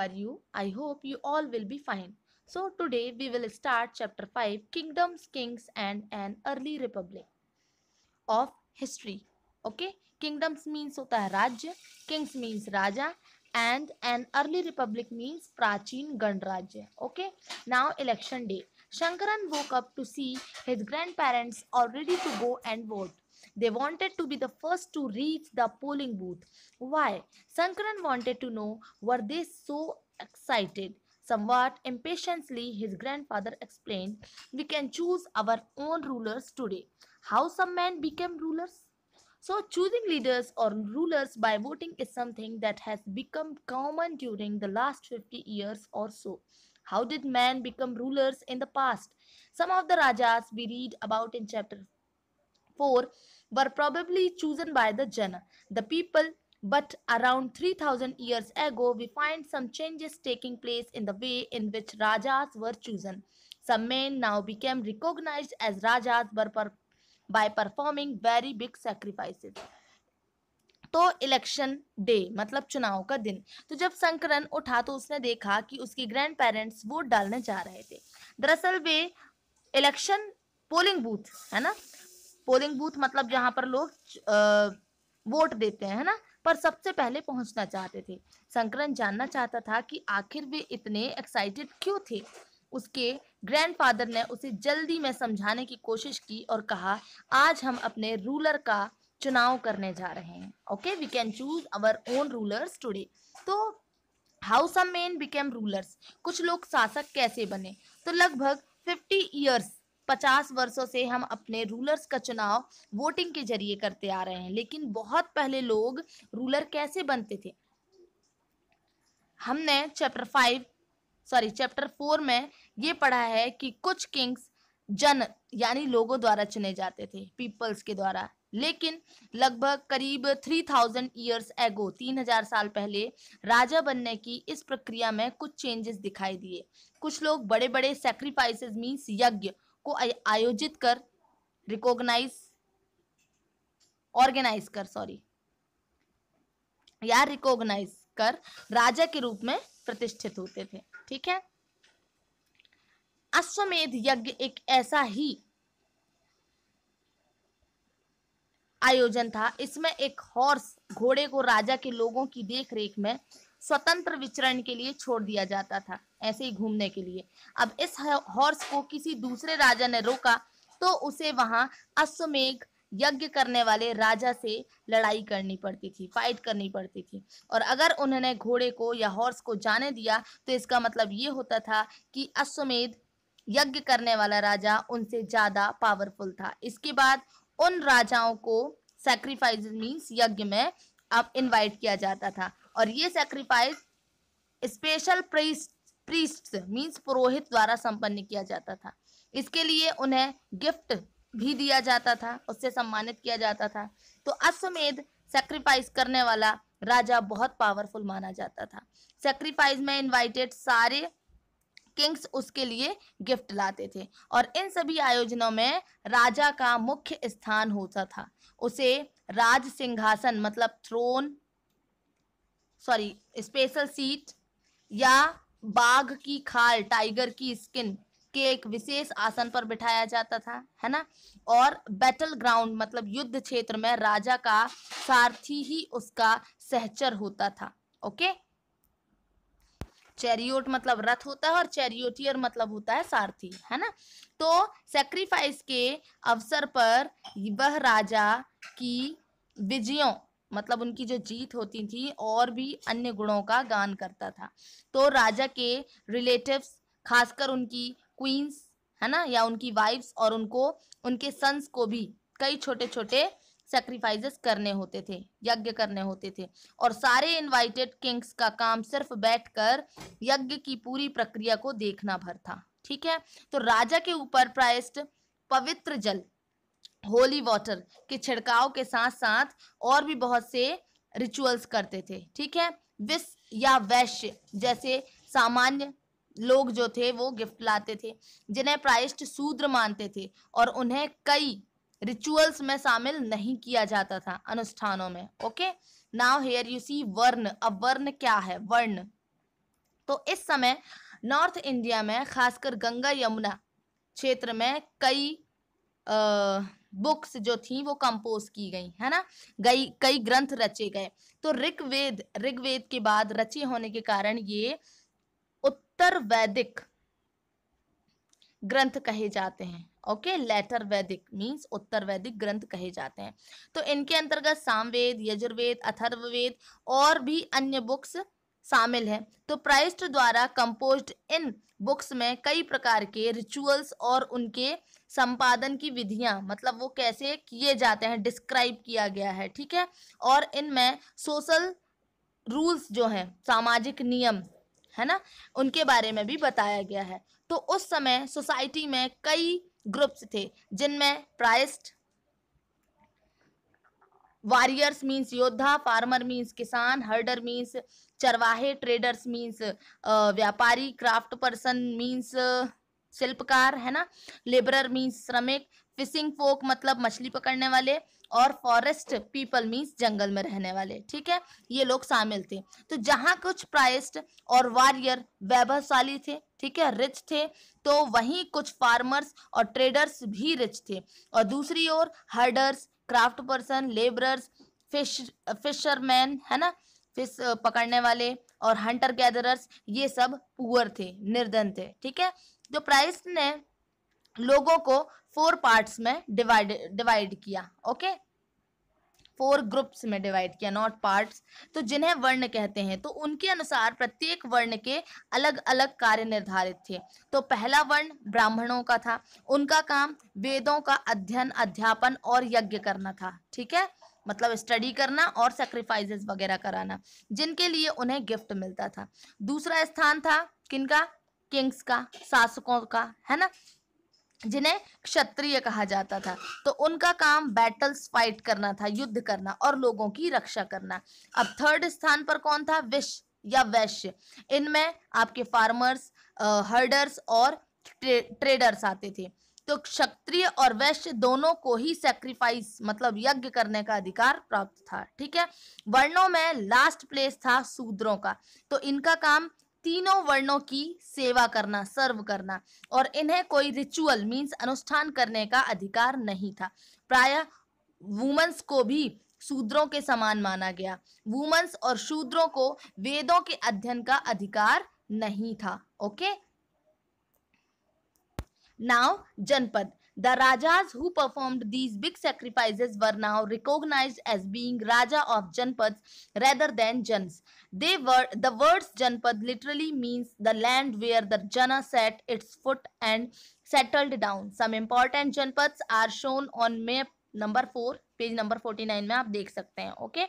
are you? I hope you all will be fine. So today we will start chapter 5 Kingdoms, Kings and an Early Republic of History. Okay, kingdoms means होता है kings means राजा and an early republic means Prachin Gandrajya. Okay, now election day. Shankaran woke up to see his grandparents all ready to go and vote. They wanted to be the first to reach the polling booth. Why? Sankaran wanted to know were they so excited. Somewhat impatiently, his grandfather explained, We can choose our own rulers today. How some men became rulers? So, choosing leaders or rulers by voting is something that has become common during the last 50 years or so. How did men become rulers in the past? Some of the Rajas we read about in chapter 4 were probably chosen by the Jana, the people. But around 3000 years ago, we find some changes taking place in the way in which Rajas were chosen. Some men now became recognized as Rajas by performing very big sacrifices. तो election day मतलब चुनाव का दिन तो जब संकरण उठा तो उसने देखा कि उसके ग्रैंड पेरेंट्स वोट डालने जा रहे थे दरअसल वे इलेक्शन पोलिंग बूथ है ना पोलिंग बूथ मतलब जहां पर लोग वोट देते हैं ना पर सबसे पहले पहुंचना चाहते थे संकरण जानना चाहता था कि आखिर वे इतने एक्साइटेड क्यों थे उसके ग्रैंडफादर ने उसे जल्दी में समझाने की कोशिश की और कहा आज हम अपने रूलर का चुनाव करने जा रहे हैं okay we can choose our own rulers today तो how some men became rulers कुछ लोग शासक कैसे बने तो लगभग फिफ्टी ईयर्स पचास वर्षों से हम अपने रूलर्स का चुनाव वोटिंग के जरिए करते आ रहे हैं लेकिन बहुत पहले लोग रूलर कैसे बनते थे हमने chapter five sorry chapter four में ये पढ़ा है कि कुछ किंग्स जन यानी लोगों द्वारा चुने जाते थे पीपल्स के द्वारा लेकिन लगभग करीब थ्री थाउजेंड ईयर्स एगो तीन हजार साल पहले राजा बनने की इस प्रक्रिया में कुछ चेंजेस दिखाई दिए कुछ लोग बड़े बड़े सेक्रीफाइसेस मीन्स यज्ञ को आयोजित कर रिकॉग्नाइज ऑर्गेनाइज कर सॉरी या रिकॉग्नाइज कर राजा के रूप में प्रतिष्ठित होते थे ठीक है अश्वमेध यज्ञ एक ऐसा ही आयोजन था इसमें एक हॉर्स घोड़े को राजा के लोगों की देखरेख में स्वतंत्र विचरण के लिए छोड़ दिया जाता था ऐसे ही घूमने के लिए अब इस हॉर्स को किसी दूसरे राजा ने रोका तो उसे वहां अश्वमेघ यज्ञ करने वाले राजा से लड़ाई करनी पड़ती थी फाइट करनी पड़ती थी और अगर उन्होंने घोड़े को या हॉर्स को जाने दिया तो इसका मतलब ये होता था कि अश्वमेध यज्ञ करने वाला राजा उनसे ज़्यादा पावरफुल था इसके बाद उन राजाओं को सेक्रीफाइस मीन्स यज्ञ में अब इनवाइट किया जाता था और ये sacrifice special priest priest means पुरोहित द्वारा संपन्न किया जाता था इसके लिए उन्हें गिफ्ट भी दिया जाता था उससे सम्मानित किया जाता था तो अश्वमेध सेक्रीफाइस करने वाला राजा बहुत पावरफुल माना जाता था सेक्रीफाइस में इनवाइटेड सारे किंग्स उसके लिए गिफ्ट लाते थे और इन सभी आयोजनों में राजा का मुख्य स्थान होता था उसे राज सिंहासन मतलब थ्रोन सॉरी स्पेशल सीट या बाघ की खाल टाइगर की स्किन के एक विशेष आसन पर बिठाया जाता था है ना और बैटल ग्राउंड मतलब युद्ध क्षेत्र में राजा का सारथी ही उसका सहचर होता था ओके चैरियोट मतलब रथ होता है और चैरियोटियर मतलब होता है सारथी है ना तो सेक्रीफाइस के अवसर पर वह राजा की विजयों मतलब उनकी जो जीत होती थी और भी अन्य गुणों का गान करता था तो राजा के रिलेटिव्स खासकर उनकी क्वींस है ना या उनकी वाइफ्स और उनको उनके सन्स को भी कई छोटे छोटे सेक्रीफाइजेस करने होते थे यज्ञ करने होते थे और सारे इनवाइटेड किंग्स का काम सिर्फ बैठकर यज्ञ की पूरी प्रक्रिया को देखना भर था ठीक है तो राजा के ऊपर प्रायस्ट पवित्र जल होली वाटर के छिड़काव के साथ साथ और भी बहुत से रिचुअल्स करते थे ठीक है विस या वैश्य जैसे सामान्य लोग जो थे वो गिफ्ट लाते थे जिन्हें प्रायश्चित शूद्र मानते थे और उन्हें कई रिचुअल्स में शामिल नहीं किया जाता था अनुष्ठानों में okay now here you see वर्ण अब वर्ण क्या है वर्ण तो इस समय नॉर्थ इंडिया में खासकर गंगा यमुना क्षेत्र में कई आ, बुक्स जो थी वो कंपोज की गई है ना गई कई ग्रंथ रचे गए तो ऋग्वेद ऋग्वेद के बाद रचे होने के कारण ये उत्तर वैदिक ग्रंथ कहे जाते हैं ओके लेटर वैदिक मींस उत्तर वैदिक ग्रंथ कहे जाते हैं तो इनके अंतर्गत सामवेद यजुर्वेद अथर्ववेद और भी अन्य बुक्स शामिल है तो प्राइस्ट द्वारा कंपोज्ड इन बुक्स में कई प्रकार के रिचुअल्स और उनके संपादन की विधियां मतलब वो कैसे किए जाते हैं डिस्क्राइब किया गया है ठीक है और इनमें सोशल रूल्स जो हैं सामाजिक नियम है ना उनके बारे में भी बताया गया है तो उस समय सोसाइटी में कई ग्रुप्स थे जिनमें प्राइस्ट वॉरियर्स मीन्स योद्धा फार्मर मीन्स किसान हर्डर मीन्स चरवाहे ट्रेडर्स मीन्स व्यापारी क्राफ्ट पर्सन मीन्स शिल्पकार है ना लेबरर मीन्स श्रमिक फिशिंग फोक मतलब मछली पकड़ने वाले और फॉरेस्ट पीपल मीन्स जंगल में रहने वाले ठीक है ये लोग शामिल थे तो जहाँ कुछ प्राइस्ट और वॉरियर वैभवशाली थे ठीक है रिच थे तो वहीं कुछ फार्मर्स और ट्रेडर्स भी रिच थे और दूसरी ओर herders craft person labourers fish fisherman है ना फिश पकड़ने वाले और हंटर गैदरर्स ये सब पुअर थे निर्धन थे ठीक है जो प्राइस ने लोगों को फोर पार्ट्स में डिवाइड डिवाइड किया ओके फोर ग्रुप्स में डिवाइड किया नॉट पार्ट्स तो जिन्हें वर्ण कहते हैं तो उनके अनुसार प्रत्येक वर्ण के अलग अलग कार्य निर्धारित थे तो पहला वर्ण ब्राह्मणों का था उनका काम वेदों का अध्ययन अध्यापन और यज्ञ करना था ठीक है मतलब स्टडी करना और सेक्रीफाइसेस वगैरह कराना जिनके लिए उन्हें गिफ्ट मिलता था दूसरा स्थान था किनका किंग्स का शासकों का है ना जिन्हें क्षत्रिय कहा जाता था तो उनका काम बैटल्स फाइट करना था युद्ध करना और लोगों की रक्षा करना अब थर्ड स्थान पर कौन था विश या वैश्य इनमें आपके फार्मर्स हर्डर्स और ट्रे, ट्रेडर्स आते थे तो क्षत्रिय और वैश्य दोनों को ही सेक्रीफाइस मतलब यज्ञ करने का अधिकार प्राप्त था ठीक है वर्णों में लास्ट प्लेस था सूद्रों का तो इनका काम तीनों वर्णों की सेवा करना सर्व करना और इन्हें कोई रिचुअल मीन्स अनुष्ठान करने का अधिकार नहीं था प्राय वुमन्स को भी शूद्रों के समान माना गया वुमन्स और शूद्रों को वेदों के अध्ययन का अधिकार नहीं था ओके नाव जनपद The Rajas who performed these big sacrifices were now recognized as being Raja of Janpads rather than Jans. They were the words Janpad literally means the land where the Jana set its foot and settled down. Some important Janpads are shown on map number 4 page number 49 में आप देख सकते हैं okay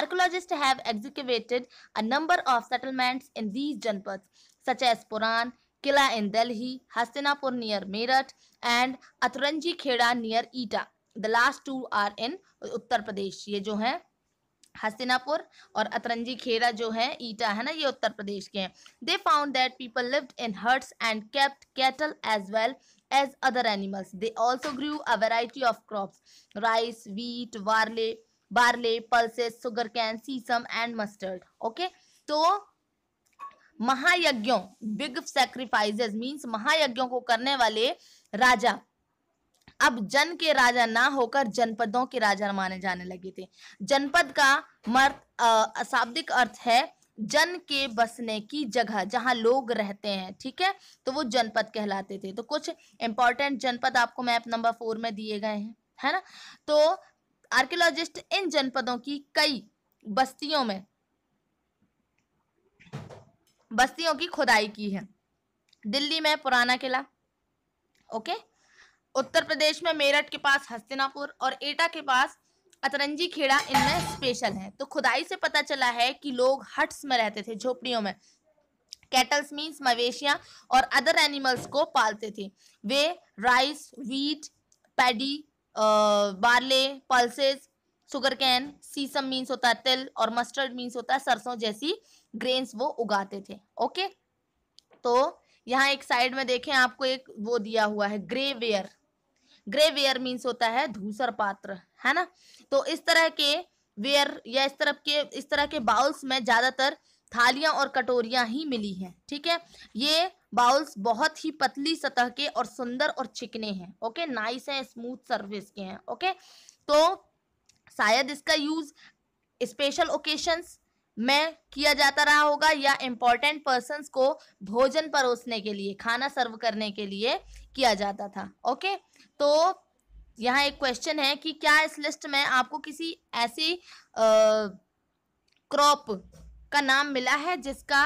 archaeologists have executed a number of settlements in these janapada such as Purana Qila in Delhi Hastinapur near Meerut and Atranjikhera near Etah the last two are in Uttar Pradesh ये जो है हस्तिनापुर और अतरंजी खेड़ा जो है ईटा है ना ये उत्तर प्रदेश के हैं they found that people lived in huts and kept cattle as well as other animals they also grew a variety of crops rice wheat barley barley pulses sugar cane sesame and mustard okay तो महायज्ञों big sacrifices means महायज्ञों को करने वाले राजा अब जन के राजा ना होकर जनपदों के राजा माने जाने लगे थे जनपद का मर्थ अशाब्दिक अर्थ है जन के बसने की जगह जहाँ लोग रहते हैं ठीक है तो वो जनपद कहलाते थे तो कुछ इंपॉर्टेंट जनपद आपको मैप नंबर फोर में दिए गए हैं है ना तो आर्कियोलॉजिस्ट इन जनपदों की कई बस्तियों में बस्तियों की खुदाई की है दिल्ली में पुराना किला ओके उत्तर प्रदेश में मेरठ के पास हस्तिनापुर और एटा के पास अतरंजी खेड़ा इनमें स्पेशल है तो खुदाई से पता चला है कि लोग हट्स में रहते थे झोपड़ियों में कैटल्स मीन्स मवेशियाँ और अदर एनिमल्स को पालते थे वे rice wheat paddy barley pulses sugar cane sesame means होता है तिल और मस्टर्ड मीन्स होता है सरसों जैसी ग्रेन्स वो उगाते थे ओके तो यहाँ एक साइड में देखें आपको एक वो दिया हुआ है ग्रेवेयर ग्रेवेयर मीन्स होता है धूसर पात्र है ना तो इस तरह के वेयर या इस तरह के इस तरह के बाउल्स में ज़्यादातर थालियां और कटोरियां ही मिली हैं ठीक है ये बाउल्स बहुत ही पतली सतह के और सुंदर और चिकने हैं ओके नाइस है स्मूथ सर्विस के हैं ओके तो शायद इसका यूज़ स्पेशल ओकेशंस में किया जाता रहा होगा या इम्पोर्टेंट पर्सन को भोजन परोसने के लिए खाना सर्व करने के लिए किया जाता था ओके तो यहाँ एक क्वेश्चन है कि क्या इस लिस्ट में आपको किसी ऐसी क्रॉप का नाम मिला है जिसका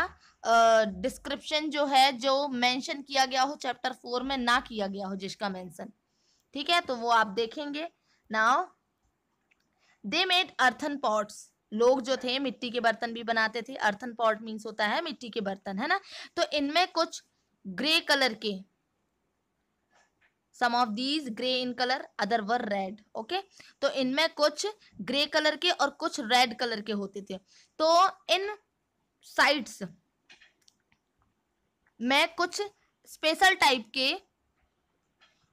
डिस्क्रिप्शन जो है जो मेंशन किया गया हो चैप्टर फोर में ना किया गया हो जिसका मेंशन ठीक है तो वो आप देखेंगे now they made earthen pots लोग जो थे मिट्टी के बर्तन भी बनाते थे अर्थन पॉट मीन्स होता है मिट्टी के बर्तन है ना तो इनमें कुछ ग्रे कलर के some of these grey in colour other were red okay तो इनमें कुछ ग्रे कलर के और कुछ रेड कलर के होते थे तो इन साइट्स में कुछ स्पेशल टाइप के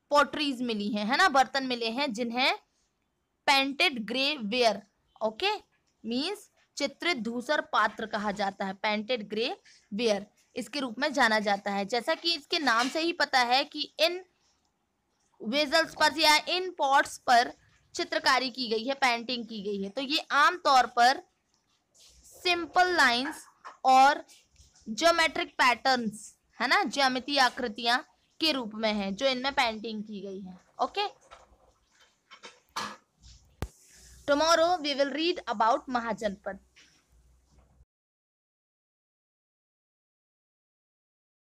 पोट्रीज मिली हैं है ना बर्तन मिले हैं जिन्हें painted grey ware okay means चित्रित धूसर पात्र कहा जाता है पेंटेड ग्रे बियर इसके रूप में जाना जाता है जैसा कि इसके नाम से ही पता है कि इन वेजल्स पर या इन पॉट्स पर चित्रकारी की गई है पेंटिंग की गई है तो ये आमतौर पर सिंपल लाइंस और ज्योमेट्रिक पैटर्न्स है ना ज्यामिति आकृतियां के रूप में है जो इनमें पेंटिंग की गई है okay Tomorrow we will read about Mahajanpad.